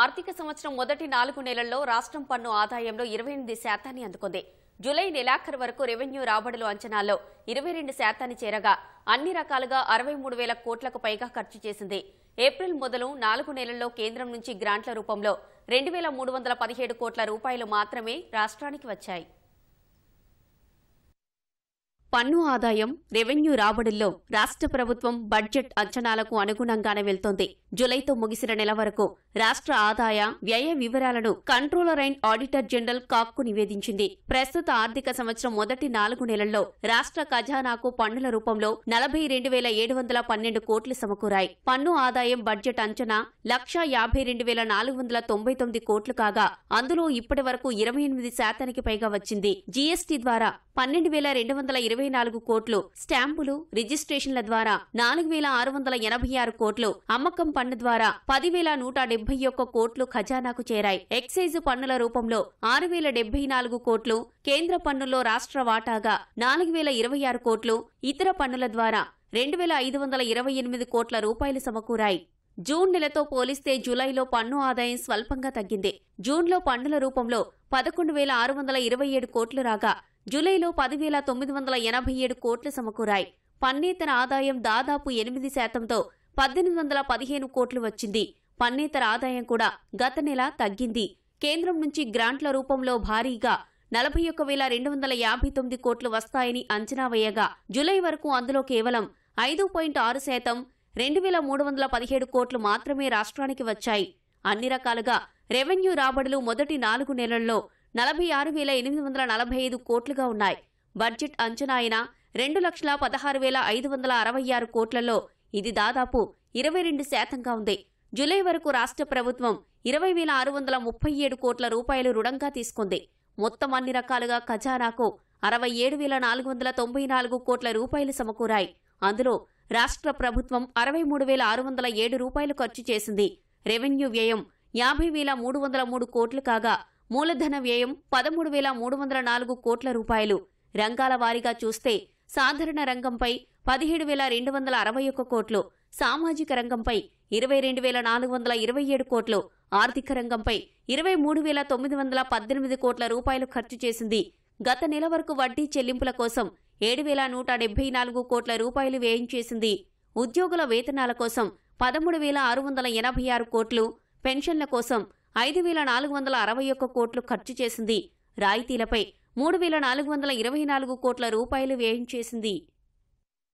ఆర్థిక సంవత్సరం మొదటి నాలుగు నెలల్లో రాష్ట్రం పన్ను ఆదాయంలో ఇరవై ఎనిమిది శాతాన్ని అందుకుంది జూలై నెలాఖరు వరకు రెవెన్యూ రాబడులు అంచనాల్లో ఇరవై రెండు శాతాన్ని చేరగా అన్ని రకాలుగా అరవై మూడు వేల కోట్లకు పైగా ఖర్చు చేసింది ఏప్రిల్ మొదలు నాలుగు నెలల్లో కేంద్రం నుంచి గ్రాంట్ల రూపంలో రెండు వేల మూడు వందల పదిహేడు కోట్ల రూపాయలు మాత్రమే రాష్ట్రానికి వచ్చాయి పన్ను ఆదాయం రెవెన్యూ రాబడుల్లో రాష్ట్ర ప్రభుత్వం బడ్జెట్ అంచనాలకు అనుగుణంగానే వెళ్తోంది జులైతో ముగిసిన నెల వరకు రాష్ట్ర ఆదాయ వ్యయ వివరాలను కంట్రోలర్ అండ్ ఆడిటర్ జనరల్ కాక్కు నివేదించింది ప్రస్తుత ఆర్థిక సంవత్సరం మొదటి నాలుగు నెలల్లో రాష్ట్ర ఖజానాకు పన్నుల రూపంలో నలభై రెండు వేల ఏడు వందల పన్నెండు కోట్లు సమకూరాయి పన్ను ఆదాయం బడ్జెట్ అంచనా లక్షా యాభై రెండు వేల నాలుగు వందల తొంభై తొమ్మిది కోట్లు కాగా అందులో ఇప్పటి వరకు ఇరవై ఎనిమిది శాతానికి పైగా వచ్చింది జీఎస్టీ ద్వారా పన్నెండు వేల రెండు వందల ఇరవై ఇరవై నాలుగు కోట్లు స్టాంపులు రిజిస్ట్రేషన్ల ద్వారా నాలుగు వేల ఆరు వందల ఎనభై ఆరు కోట్లు అమ్మకం పన్ను ద్వారా పదివేల నూట డెబ్బై ఒక్క కోట్లు ఖజానాకు చేరాయి ఎక్సైజ్ పన్నుల రూపంలో ఆరు వేల డెబ్బై నాలుగు కోట్లు కేంద్ర పన్నుల్లో రాష్ట్ర వాటాగా నాలుగు వేల ఇరవై ఆరు కోట్లు ఇతర పన్నుల ద్వారా రెండు వేల ఐదు వందల ఇరవై ఎనిమిది కోట్ల రూపాయలు సమకూరాయి జూన్ నెలతో పోలిస్తే జూలైలో పన్ను ఆదాయం స్వల్పంగా తగ్గింది జూన్లో పన్నుల రూపంలో పదకొండు వేల ఆరు వందల ఇరవై ఏడు కోట్లు రాగా జూలైలో పదివేల తొమ్మిది వందల ఎనభై ఏడు కోట్లు సమకూరాయి పన్నేతర ఆదాయం దాదాపు ఎనిమిది శాతంతో పద్దెనిమిది వందల పదిహేను కోట్లు వచ్చింది పన్నేతర ఆదాయం కూడా గత నెల తగ్గింది కేంద్రం నుంచి గ్రాంట్ల రూపంలో భారీగా నలభై ఒక్క వేల రెండు వందల యాభై తొమ్మిది కోట్లు వస్తాయని అంచనా వేయగా జూలై వరకు అందులో కేవలం ఐదు పాయింట్ ఆరు శాతం రెండు వేల మూడు వందల పదిహేడు కోట్లు మాత్రమే రాష్ట్రానికి వచ్చాయి అన్ని రకాలుగా రెవెన్యూ రాబడులు మొదటి నాలుగు నెలల్లో నలభై ఆరు వేల ఎనిమిది వందల నలభై ఐదు కోట్లుగా ఉన్నాయి బడ్జెట్ అంచనా అయిన రెండు లక్షల పదహారు వేల ఐదు వందల అరవై ఆరు కోట్లలో ఇది దాదాపు ఇరవై రెండు శాతంగా ఉంది జూలై వరకు రాష్ట్ర ప్రభుత్వం ఇరవై వేల ఆరు వందల ముప్పై ఏడు కోట్ల రూపాయలు రుణంగా తీసుకుంది మొత్తం అన్ని రకాలుగా ఖజానాకు అరవై ఏడు వేల నాలుగు వందల తొంభై నాలుగు కోట్ల రూపాయలు సమకూరాయి అందులో రాష్ట్ర ప్రభుత్వం అరవై మూడు వేల ఆరు వందల ఏడు రూపాయలు ఖర్చు చేసింది రెవెన్యూ వ్యయం యాభై వేల మూడు వందల మూడు కోట్లు కాగా మూలధన వ్యయం పదమూడు వేల మూడు వందల నాలుగు కోట్ల రూపాయలు రంగాల వారీగా చూస్తే సాధారణ రంగంపై పదిహేడు వేల రెండు వందల అరవై ఒక్క కోట్లు సామాజిక రంగంపై ఇరవై రెండు వేల నాలుగు వందల ఇరవై ఏడు కోట్లు ఆర్థిక రంగంపై ఇరవై మూడు వేల తొమ్మిది వందల పద్దెనిమిది కోట్ల రూపాయలు ఖర్చు చేసింది గత నెల వరకు వడ్డీ చెల్లింపుల కోసం ఏడు వేల నూట డెబ్బై నాలుగు కోట్ల రూపాయలు వ్యయం చేసింది ఉద్యోగుల వేతనాల కోసం పదమూడు వేల ఆరు వందల ఎనభై ఆరు కోట్లు పెన్షన్ల కోసం ఐదు వేల నాలుగు వందల అరవై ఒక్క కోట్లు ఖర్చు చేసింది రాయితీలపై మూడు వేల నాలుగు వందల ఇరవై నాలుగు కోట్ల రూపాయలు వ్యయం చేసింది